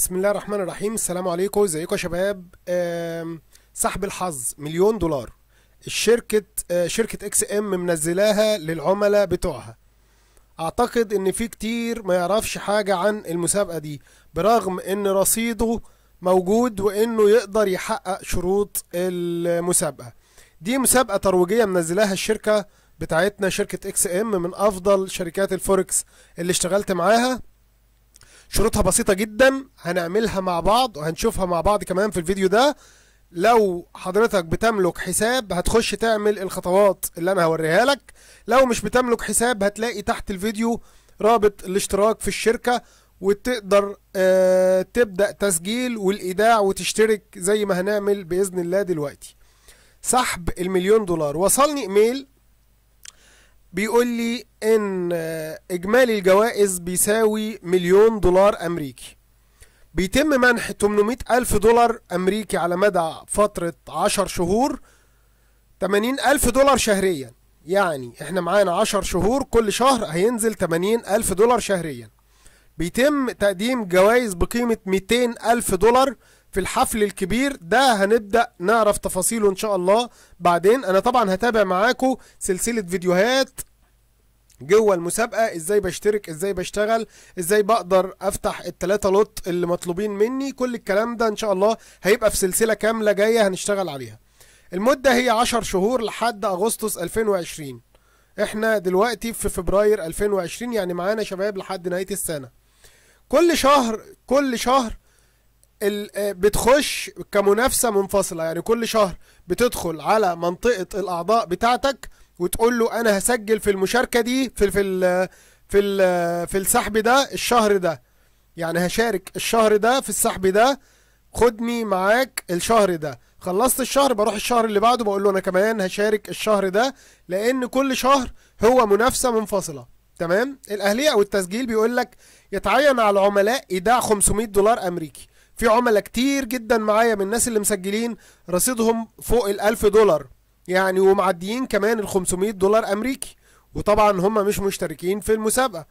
بسم الله الرحمن الرحيم السلام عليكم ازيكم يا شباب سحب الحظ مليون دولار الشركة آه، شركة اكس ام منزلاها للعملاء بتوعها اعتقد ان في كتير ما يعرفش حاجة عن المسابقة دي برغم ان رصيده موجود وانه يقدر يحقق شروط المسابقة دي مسابقة ترويجية منزلاها الشركة بتاعتنا شركة اكس ام من افضل شركات الفوركس اللي اشتغلت معاها شروطها بسيطة جدا هنعملها مع بعض وهنشوفها مع بعض كمان في الفيديو ده لو حضرتك بتملك حساب هتخش تعمل الخطوات اللي انا هوريها لك لو مش بتملك حساب هتلاقي تحت الفيديو رابط الاشتراك في الشركة وتقدر آه، تبدأ تسجيل والإيداع وتشترك زي ما هنعمل بإذن الله دلوقتي سحب المليون دولار وصلني إيميل بيقول لي ان اجمالي الجوائز بيساوي مليون دولار امريكي بيتم منح 800 ألف دولار أمريكي على مدى فترة 10 شهور 80 ألف دولار شهريا يعني احنا معانا 10 شهور كل شهر هينزل 80 ألف دولار شهريا بيتم تقديم جوائز بقيمة 200 ألف دولار في الحفل الكبير ده هنبدأ نعرف تفاصيله إن شاء الله بعدين أنا طبعا هتابع معاكم سلسلة فيديوهات جوه المسابقه ازاي بشترك ازاي بشتغل ازاي بقدر افتح التلاتة لوت اللي مطلوبين مني كل الكلام ده ان شاء الله هيبقى في سلسله كامله جايه هنشتغل عليها المده هي 10 شهور لحد اغسطس 2020 احنا دلوقتي في فبراير 2020 يعني معانا شباب لحد نهايه السنه كل شهر كل شهر آه، بتخش كمنافسه منفصله يعني كل شهر بتدخل على منطقه الاعضاء بتاعتك وتقول له انا هسجل في المشاركه دي في في ال في ال في السحب ده الشهر ده يعني هشارك الشهر ده في السحب ده خدني معاك الشهر ده خلصت الشهر بروح الشهر اللي بعده بقول له انا كمان هشارك الشهر ده لان كل شهر هو منافسه منفصله تمام الاهليه او التسجيل بيقول لك يتعين على العملاء ايداع 500 دولار امريكي في عملاء كتير جدا معايا من الناس اللي مسجلين رصيدهم فوق ال1000 دولار يعني ومعديين كمان ال 500 دولار امريكي وطبعا هم مش مشتركين في المسابقه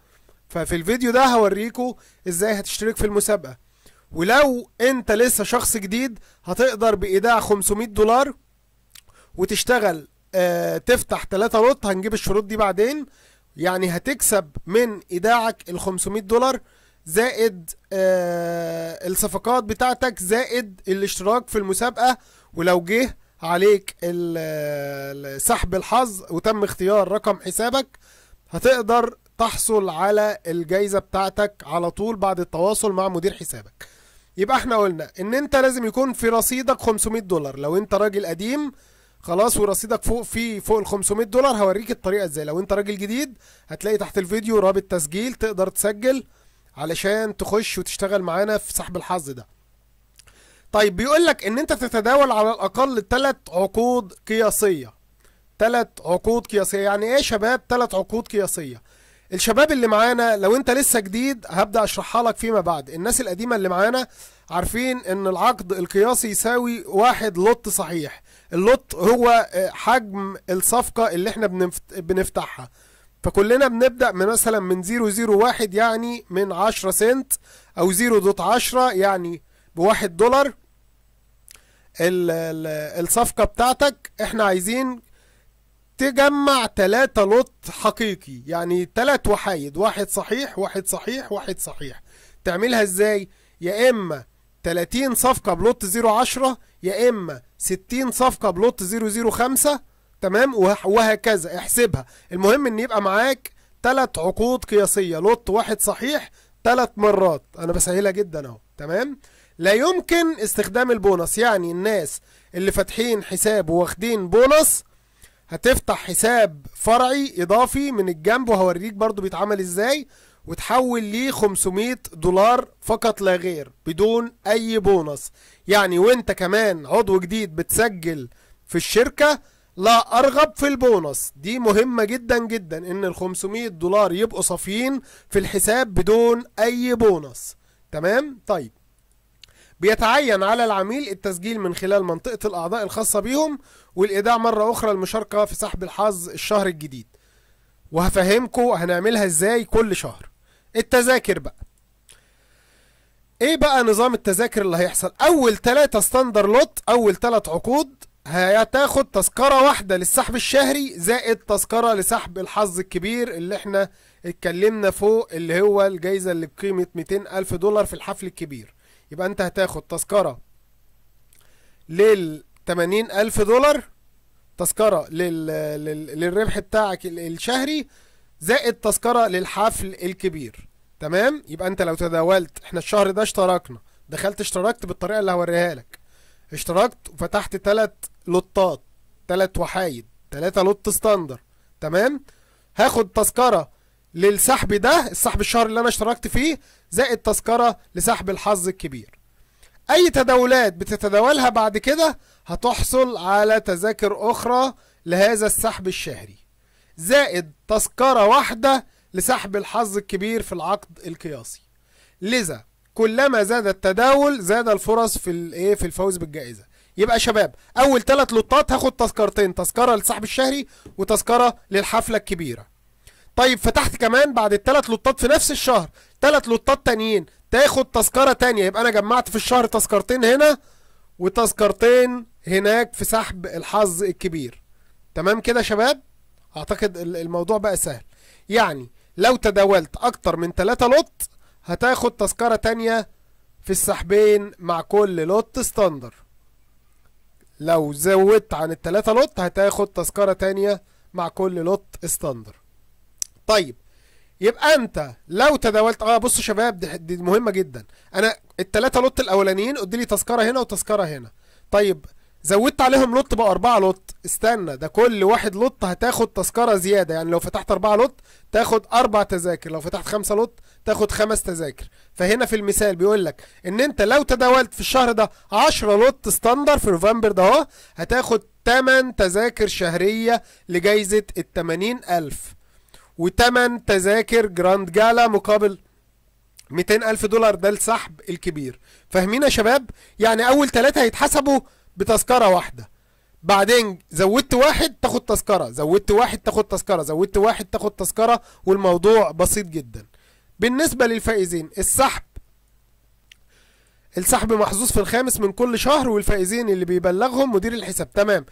ففي الفيديو ده هوريكم ازاي هتشترك في المسابقه ولو انت لسه شخص جديد هتقدر بايداع 500 دولار وتشتغل آه تفتح 3 لوت هنجيب الشروط دي بعدين يعني هتكسب من ايداعك ال 500 دولار زائد آه الصفقات بتاعتك زائد الاشتراك في المسابقه ولو جه عليك آه، سحب الحظ وتم اختيار رقم حسابك هتقدر تحصل على الجايزه بتاعتك على طول بعد التواصل مع مدير حسابك يبقى احنا قلنا ان انت لازم يكون في رصيدك 500 دولار لو انت راجل قديم خلاص ورصيدك فوق في فوق ال 500 دولار هوريك الطريقه ازاي لو انت راجل جديد هتلاقي تحت الفيديو رابط تسجيل تقدر تسجل علشان تخش وتشتغل معانا في سحب الحظ ده طيب بيقول لك ان انت تتداول على الاقل ثلاث عقود قياسيه ثلاث عقود قياسيه يعني ايه شباب ثلاث عقود قياسيه الشباب اللي معانا لو انت لسه جديد هبدا اشرحها لك فيما بعد الناس القديمه اللي معانا عارفين ان العقد القياسي يساوي واحد لوت صحيح اللوت هو آه، حجم الصفقه اللي احنا بنفتحها فكلنا بنبدأ من مثلا من 001 يعني من 10 سنت أو 0.10 يعني بواحد دولار الصفقة بتاعتك احنا عايزين تجمع تلاتة لوت حقيقي يعني تلات وحايد واحد صحيح واحد صحيح واحد صحيح تعملها ازاي يا اما 30 صفقة بلوت 010 يا اما 60 صفقة بلوت 005 تمام وهكذا احسبها المهم ان يبقى معاك تلات عقود قياسيه لوت واحد صحيح تلات مرات انا بسهلها جدا اهو تمام لا يمكن استخدام البونص يعني الناس اللي فاتحين حساب واخدين بونص هتفتح حساب فرعي اضافي من الجنب وهوريك برضو بيتعمل ازاي وتحول ليه 500 دولار فقط لا غير بدون اي بونص يعني وانت كمان عضو جديد بتسجل في الشركه لا ارغب في البونص دي مهمة جدا جدا ان ال 500 دولار يبقوا صافيين في الحساب بدون اي بونص تمام طيب بيتعين على العميل التسجيل من خلال منطقة الاعضاء الخاصة بيهم والايداع مرة اخرى المشاركة في سحب الحظ الشهر الجديد وهفهمكم هنعملها ازاي كل شهر التذاكر بقى ايه بقى نظام التذاكر اللي هيحصل اول ثلاثة ستاندر لوت اول ثلاث عقود هتاخد تذكرة واحدة للسحب الشهري زائد تذكرة لسحب الحظ الكبير اللي احنا اتكلمنا فوق اللي هو الجايزة اللي بقيمة 200 ألف دولار في الحفل الكبير يبقى انت هتاخد تذكرة لل 80 ألف دولار تذكرة لل... لل... للربح بتاعك الشهري زائد تذكرة للحفل الكبير تمام يبقى انت لو تداولت احنا الشهر ده اشتركنا دخلت اشتركت بالطريقة اللي هوريها لك اشتركت وفتحت تلات لطات تلات وحايد تلاتة لط ستاندر تمام هاخد تذكرة للسحب ده السحب الشهر اللي انا اشتركت فيه زائد تذكرة لسحب الحظ الكبير اي تداولات بتتداولها بعد كده هتحصل على تذاكر اخرى لهذا السحب الشهري زائد تذكرة واحدة لسحب الحظ الكبير في العقد القياسي لذا كلما زاد التداول زاد الفرص في الايه في الفوز بالجائزه يبقى شباب اول ثلاث لطات هاخد تذكرتين تذكره لصاحب الشهري وتذكره للحفله الكبيره طيب فتحت كمان بعد الثلاث لطات في نفس الشهر ثلاث لطات تانيين تاخد تذكره تانية يبقى انا جمعت في الشهر تذكرتين هنا وتذكرتين هناك في سحب الحظ الكبير تمام كده شباب اعتقد الموضوع بقى سهل يعني لو تداولت اكتر من ثلاثة لط هتاخد تذكرة تانية في السحبين مع كل لوت ستاندر لو زودت عن التلاتة لوت هتاخد تذكرة تانية مع كل لوت ستاندر طيب يبقى انت لو تداولت اه بصوا شباب دي, مهمه جدا انا التلاتة لوت الاولانيين قد لي تذكره هنا وتذكره هنا طيب زودت عليهم لوت بقى أربعة لوت استنى ده كل واحد لوت هتاخد تذكرة زيادة يعني لو فتحت أربعة لوت تاخد أربع تذاكر لو فتحت خمسة لوت تاخد خمس تذاكر فهنا في المثال بيقول لك إن أنت لو تداولت في الشهر ده 10 لوت ستاندر في نوفمبر ده أهو هتاخد 8 تذاكر شهرية لجايزة ال 80000 و8 تذاكر جراند جالا مقابل 200000 دولار ده السحب الكبير فاهمين يا شباب يعني أول ثلاثة هيتحسبوا بتذكره واحده بعدين زودت واحد تاخد تذكره زودت واحد تاخد تذكره زودت واحد تاخد تذكره والموضوع بسيط جدا بالنسبه للفائزين السحب السحب محظوظ في الخامس من كل شهر والفائزين اللي بيبلغهم مدير الحساب تمام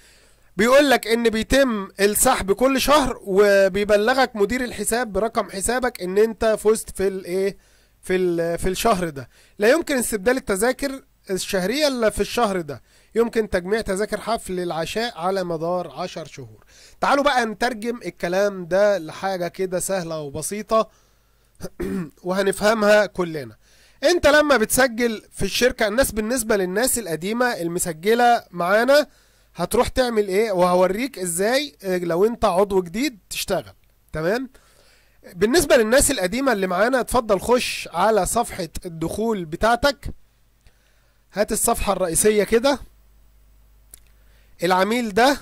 بيقول لك ان بيتم السحب كل شهر وبيبلغك مدير الحساب برقم حسابك ان انت فزت في الايه في في الشهر ده لا يمكن استبدال التذاكر الشهرية اللي في الشهر ده يمكن تجميع تذاكر حفل العشاء على مدار عشر شهور تعالوا بقى نترجم الكلام ده لحاجة كده سهلة وبسيطة وهنفهمها كلنا انت لما بتسجل في الشركة الناس بالنسبة للناس القديمة المسجلة معانا هتروح تعمل ايه وهوريك ازاي اه، لو انت عضو جديد تشتغل تمام بالنسبة للناس القديمة اللي معانا اتفضل خش على صفحة الدخول بتاعتك هات الصفحة الرئيسية كده العميل ده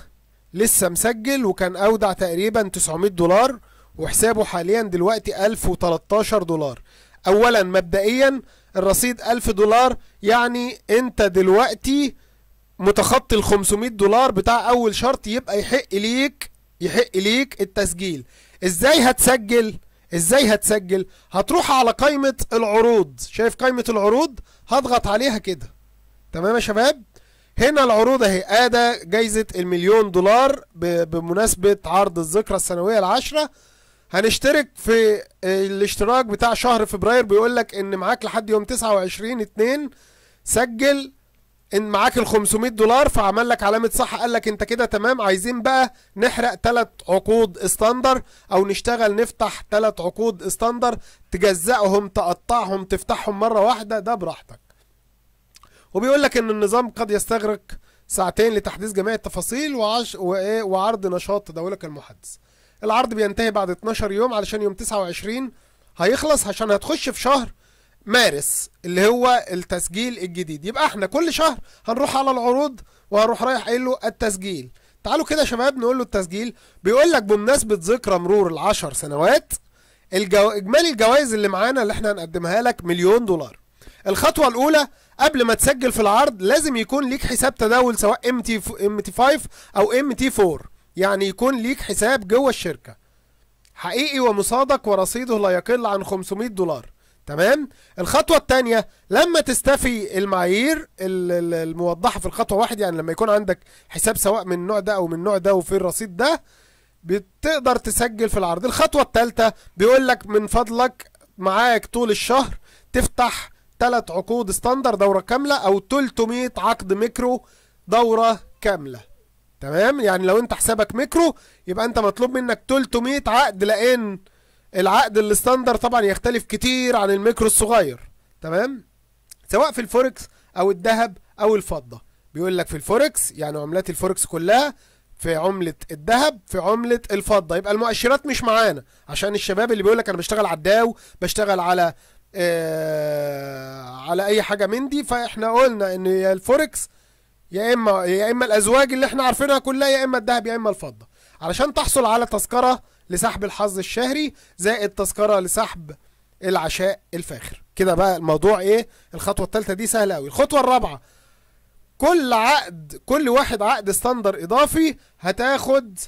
لسه مسجل وكان أودع تقريبا 900 دولار وحسابه حاليا دلوقتي 1013 دولار أولا مبدئيا الرصيد 1000 دولار يعني أنت دلوقتي متخطي ال 500 دولار بتاع أول شرط يبقى يحق ليك يحق ليك التسجيل ازاي هتسجل ازاي هتسجل هتروح على قائمة العروض شايف قائمة العروض هضغط عليها كده تمام يا شباب هنا العروض اهي ادى جايزه المليون دولار بمناسبه عرض الذكرى السنويه العاشره هنشترك في الاشتراك بتاع شهر فبراير بيقول لك ان معاك لحد يوم 29 2 سجل ان معاك ال 500 دولار فعمل لك علامه صح قال لك انت كده تمام عايزين بقى نحرق ثلاث عقود استاندر او نشتغل نفتح ثلاث عقود استاندر تجزأهم تقطعهم تفتحهم مره واحده ده براحتك وبيقول لك ان النظام قد يستغرق ساعتين لتحديث جميع التفاصيل وعش وعرض نشاط تداولك المحدث العرض بينتهي بعد 12 يوم علشان يوم 29 هيخلص عشان هتخش في شهر مارس اللي هو التسجيل الجديد يبقى احنا كل شهر هنروح على العروض وهروح رايح قايل له التسجيل تعالوا كده يا شباب نقول له التسجيل بيقول لك بمناسبه ذكرى مرور العشر سنوات الجو... اجمالي الجوائز اللي معانا اللي احنا هنقدمها لك مليون دولار الخطوه الاولى قبل ما تسجل في العرض لازم يكون ليك حساب تداول سواء ام تي ام تي 5 او ام تي 4 يعني يكون ليك حساب جوه الشركه حقيقي ومصادق ورصيده لا يقل عن 500 دولار تمام الخطوة الثانية لما تستفي المعايير الموضحة في الخطوة واحد يعني لما يكون عندك حساب سواء من النوع ده أو من النوع ده وفي الرصيد ده بتقدر تسجل في العرض الخطوة الثالثة بيقول لك من فضلك معاك طول الشهر تفتح ثلاث عقود ستاندر دوره كامله او 300 عقد ميكرو دوره كامله تمام يعني لو انت حسابك ميكرو يبقى انت مطلوب منك 300 عقد لان العقد الستاندر طبعا يختلف كتير عن الميكرو الصغير تمام سواء في الفوركس او الذهب او الفضه بيقول لك في الفوركس يعني عملات الفوركس كلها في عملة الذهب في عملة الفضة يبقى المؤشرات مش معانا عشان الشباب اللي بيقول لك انا بشتغل على الداو بشتغل على آه، على اي حاجه من دي فاحنا قلنا ان يا الفوركس يا اما يا اما الازواج اللي احنا عارفينها كلها يا اما الذهب يا اما الفضه علشان تحصل على تذكره لسحب الحظ الشهري زائد تذكره لسحب العشاء الفاخر كده بقى الموضوع ايه الخطوه الثالثه دي سهله قوي الخطوه الرابعه كل عقد كل واحد عقد ستاندر اضافي هتاخد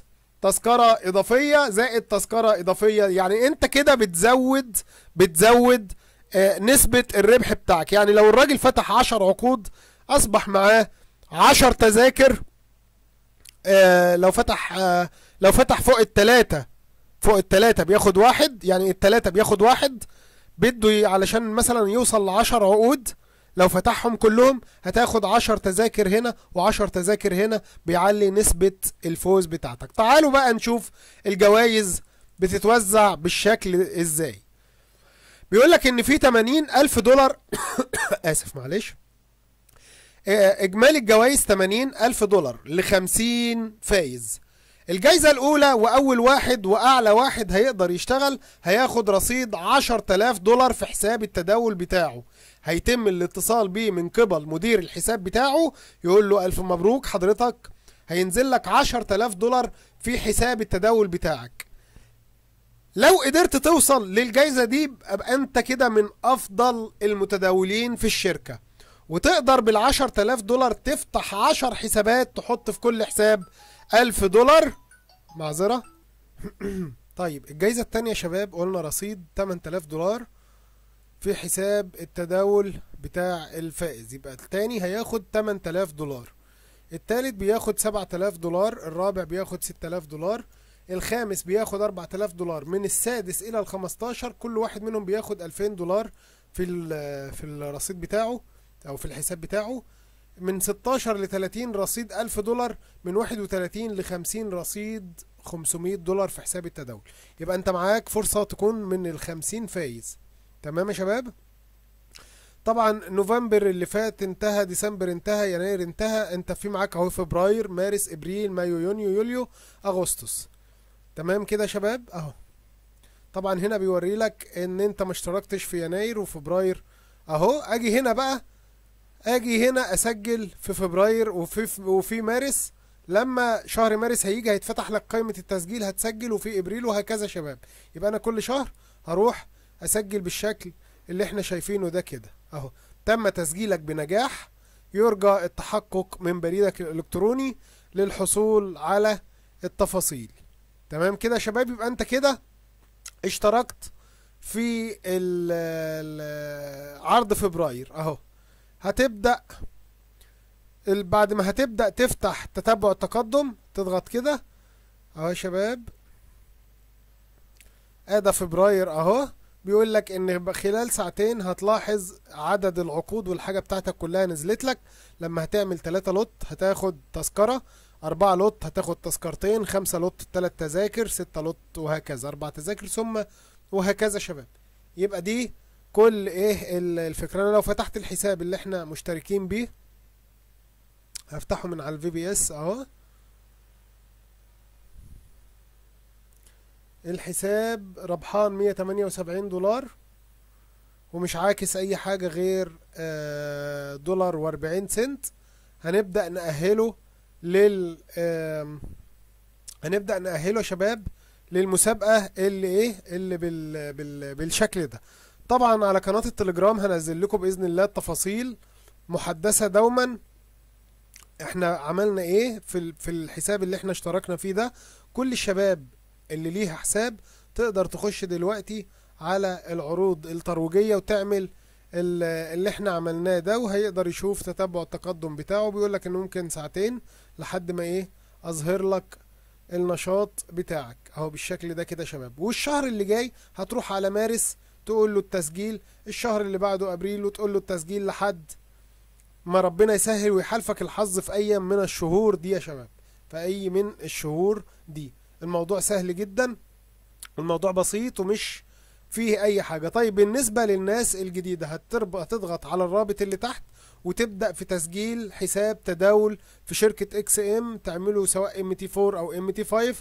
تذكره اضافيه زائد تذكره اضافيه يعني انت كده بتزود بتزود آه، نسبة الربح بتاعك يعني لو الراجل فتح 10 عقود أصبح معاه 10 تذاكر آه، لو فتح آه، لو فتح فوق التلاتة فوق التلاتة بياخد واحد يعني التلاتة بياخد واحد بده علشان مثلا يوصل لعشر عقود لو فتحهم كلهم هتاخد عشر تذاكر هنا وعشر تذاكر هنا بيعلي نسبة الفوز بتاعتك تعالوا بقى نشوف الجوائز بتتوزع بالشكل ازاي بيقول لك ان في 80 الف دولار اسف معلش آه، اجمالي الجوائز 80 الف دولار ل 50 فايز الجايزة الأولى وأول واحد وأعلى واحد هيقدر يشتغل هياخد رصيد 10000 دولار في حساب التداول بتاعه هيتم الاتصال بيه من قبل مدير الحساب بتاعه يقول له ألف مبروك حضرتك هينزل لك 10000 دولار في حساب التداول بتاعك لو قدرت توصل للجائزة دي ابقى انت كده من افضل المتداولين في الشركة وتقدر بال 10000 دولار تفتح 10 حسابات تحط في كل حساب 1000 دولار معذرة طيب الجائزة الثانيه يا شباب قلنا رصيد 8000 دولار في حساب التداول بتاع الفائز يبقى الثاني هياخد 8000 دولار الثالث بياخد 7000 دولار الرابع بياخد 6000 دولار الخامس بياخد 4000 دولار من السادس الى ال 15 كل واحد منهم بياخد 2000 دولار في في الرصيد بتاعه او في الحساب بتاعه من 16 ل 30 رصيد 1000 دولار من 31 ل 50 رصيد 500 دولار في حساب التداول يبقى انت معاك فرصه تكون من ال 50 فايز تمام يا شباب طبعا نوفمبر اللي فات انتهى ديسمبر انتهى يناير انتهى انت في معاك اهو فبراير مارس ابريل مايو يونيو يوليو اغسطس تمام كده يا شباب اهو طبعا هنا بيوري لك ان انت ما اشتركتش في يناير وفبراير اهو اجي هنا بقى اجي هنا اسجل في فبراير وفي وفي مارس لما شهر مارس هيجي هيتفتح لك قائمه التسجيل هتسجل وفي ابريل وهكذا شباب يبقى انا كل شهر هروح اسجل بالشكل اللي احنا شايفينه ده كده اهو تم تسجيلك بنجاح يرجى التحقق من بريدك الالكتروني للحصول على التفاصيل تمام كده يا شباب يبقى انت كده اشتركت في عرض فبراير اهو هتبدأ بعد ما هتبدأ تفتح تتبع التقدم تضغط كده اهو يا شباب ادى فبراير اهو بيقول لك ان خلال ساعتين هتلاحظ عدد العقود والحاجه بتاعتك كلها نزلت لك لما هتعمل 3 لوت هتاخد تذكره 4 لوت هتاخد تذكرتين 5 لوت 3 تذاكر 6 لوت وهكذا 4 تذاكر ثم وهكذا شباب يبقى دي كل ايه الفكره انا لو فتحت الحساب اللي احنا مشتركين بيه هفتحه من على الفي بي اس اهو الحساب ربحان 178 دولار ومش عاكس اي حاجة غير آه، دولار واربعين سنت هنبدأ نأهله لل هنبدأ نأهله يا شباب للمسابقة اللي ايه اللي بال... بال... بالشكل ده طبعا على قناة التليجرام هنزل لكم بإذن الله التفاصيل محدثة دوما احنا عملنا ايه في الحساب اللي احنا اشتركنا فيه ده كل الشباب اللي ليها حساب تقدر تخش دلوقتي على العروض الترويجيه وتعمل اللي احنا عملناه ده وهيقدر يشوف تتبع التقدم بتاعه بيقول لك ان ممكن ساعتين لحد ما ايه اظهر لك النشاط بتاعك اهو بالشكل ده كده شباب والشهر اللي جاي هتروح على مارس تقول له التسجيل الشهر اللي بعده ابريل وتقول له التسجيل لحد ما ربنا يسهل ويحالفك الحظ في اي من الشهور دي يا شباب في اي من الشهور دي الموضوع سهل جدا الموضوع بسيط ومش فيه اي حاجة طيب بالنسبة للناس الجديدة هتضغط على الرابط اللي تحت وتبدأ في تسجيل حساب تداول في شركة اكس ام تعمله سواء ام تي 4 او ام تي 5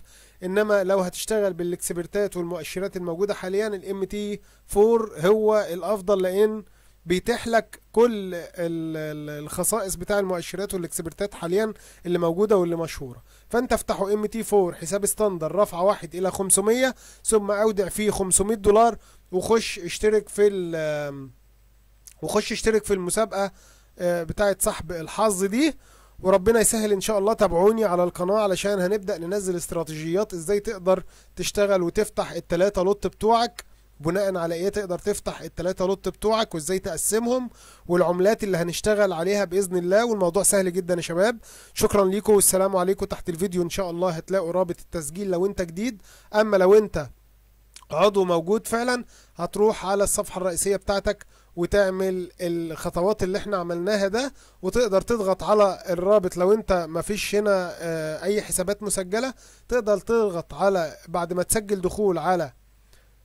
انما لو هتشتغل بالاكسبرتات والمؤشرات الموجودة حاليا الام تي 4 هو الافضل لان بيتيح لك كل الخصائص بتاع المؤشرات والاكسبرتات حاليا اللي موجودة واللي مشهورة فانت افتحه ام تي 4 حساب ستاندر رفعه واحد الى 500 ثم اودع فيه 500 دولار وخش اشترك في وخش اشترك في المسابقه آه، بتاعه سحب الحظ دي وربنا يسهل ان شاء الله تابعوني على القناه علشان هنبدا ننزل استراتيجيات ازاي تقدر تشتغل وتفتح التلاتة لوت بتوعك بناء على ايه تقدر تفتح التلاتة لوت بتوعك وازاي تقسمهم والعملات اللي هنشتغل عليها باذن الله والموضوع سهل جدا يا شباب شكرا ليكم والسلام عليكم تحت الفيديو ان شاء الله هتلاقوا رابط التسجيل لو انت جديد اما لو انت عضو موجود فعلا هتروح على الصفحة الرئيسية بتاعتك وتعمل الخطوات اللي احنا عملناها ده وتقدر تضغط على الرابط لو انت ما فيش هنا آه، اي حسابات مسجلة تقدر تضغط على بعد ما تسجل دخول على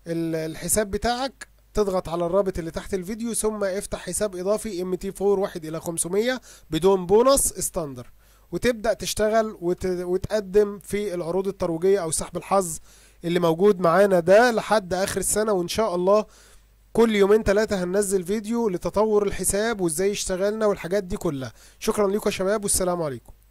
الحساب بتاعك تضغط على الرابط اللي تحت الفيديو ثم افتح حساب اضافي ام تي 4 1 الى 500 بدون بونص ستاندر وتبدا تشتغل وت... وتقدم في العروض الترويجيه او سحب الحظ اللي موجود معانا ده لحد اخر السنه وان شاء الله كل يومين ثلاثه هننزل فيديو لتطور الحساب وازاي اشتغلنا والحاجات دي كلها شكرا لكم يا شباب والسلام عليكم